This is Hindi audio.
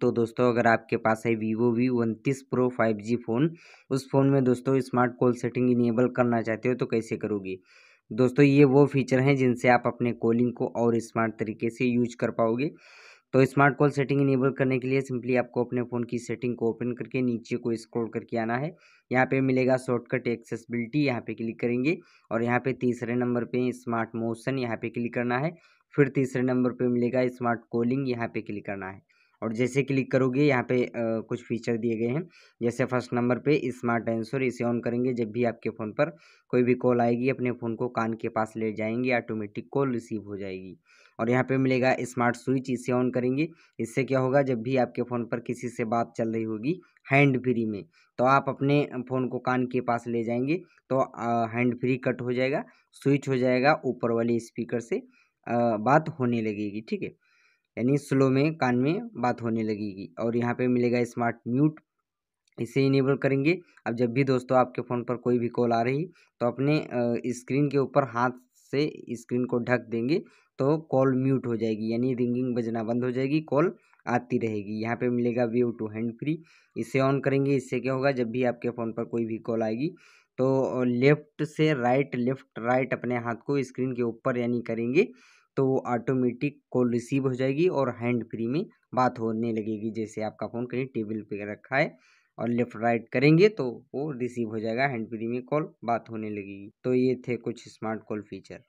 तो दोस्तों अगर आपके पास है वीवो वी उनतीस प्रो फाइव जी फ़ोन उस फ़ोन में दोस्तों स्मार्ट कॉल सेटिंग इनेबल करना चाहते हो तो कैसे करोगे दोस्तों ये वो फीचर हैं जिनसे आप अपने कॉलिंग को और स्मार्ट तरीके से यूज कर पाओगे तो स्मार्ट कॉल सेटिंग इनेबल करने के लिए सिंपली आपको अपने फ़ोन की सेटिंग को ओपन करके नीचे को स्क्रॉल करके आना है यहाँ पे मिलेगा शॉर्टकट एक्सेसिबिलिटी यहाँ पे क्लिक करेंगे और यहाँ पे तीसरे नंबर पे स्मार्ट मोशन यहाँ पे क्लिक करना है फिर तीसरे नंबर पे मिलेगा स्मार्ट कॉलिंग यहाँ पे क्लिक करना है और जैसे क्लिक करोगे यहाँ पे आ, कुछ फीचर दिए गए हैं जैसे फर्स्ट नंबर पे स्मार्ट आंसर इसे ऑन करेंगे जब भी आपके फ़ोन पर कोई भी कॉल आएगी अपने फ़ोन को कान के पास ले जाएंगे ऑटोमेटिक कॉल रिसीव हो जाएगी और यहाँ पे मिलेगा स्मार्ट स्विच इसे ऑन करेंगे इससे क्या होगा जब भी आपके फ़ोन पर किसी से बात चल रही होगी हैंड फ्री में तो आप अपने फ़ोन को कान के पास ले जाएंगे तो हैंड फ्री कट हो जाएगा स्विच हो जाएगा ऊपर वाले स्पीकर से आ, बात होने लगेगी ठीक है यानी स्लो में कान में बात होने लगेगी और यहाँ पे मिलेगा स्मार्ट म्यूट इसे इनेबल करेंगे अब जब भी दोस्तों आपके फ़ोन पर कोई भी कॉल आ रही तो अपने स्क्रीन के ऊपर हाथ से स्क्रीन को ढक देंगे तो कॉल म्यूट हो जाएगी यानी रिंगिंग बजना बंद हो जाएगी कॉल आती रहेगी यहाँ पे मिलेगा व्यू टू हैंड फ्री इसे ऑन करेंगे इससे क्या होगा जब भी आपके फ़ोन पर कोई भी कॉल आएगी तो लेफ़्ट से राइट लेफ़्ट राइट अपने हाथ को स्क्रीन के ऊपर यानी करेंगे तो वो ऑटोमेटिक कॉल रिसीव हो जाएगी और हैंड फ्री में बात होने लगेगी जैसे आपका फ़ोन कहीं टेबल पे रखा है और लेफ़्ट राइट करेंगे तो वो रिसीव हो जाएगा हैंड फ्री में कॉल बात होने लगेगी तो ये थे कुछ स्मार्ट कॉल फीचर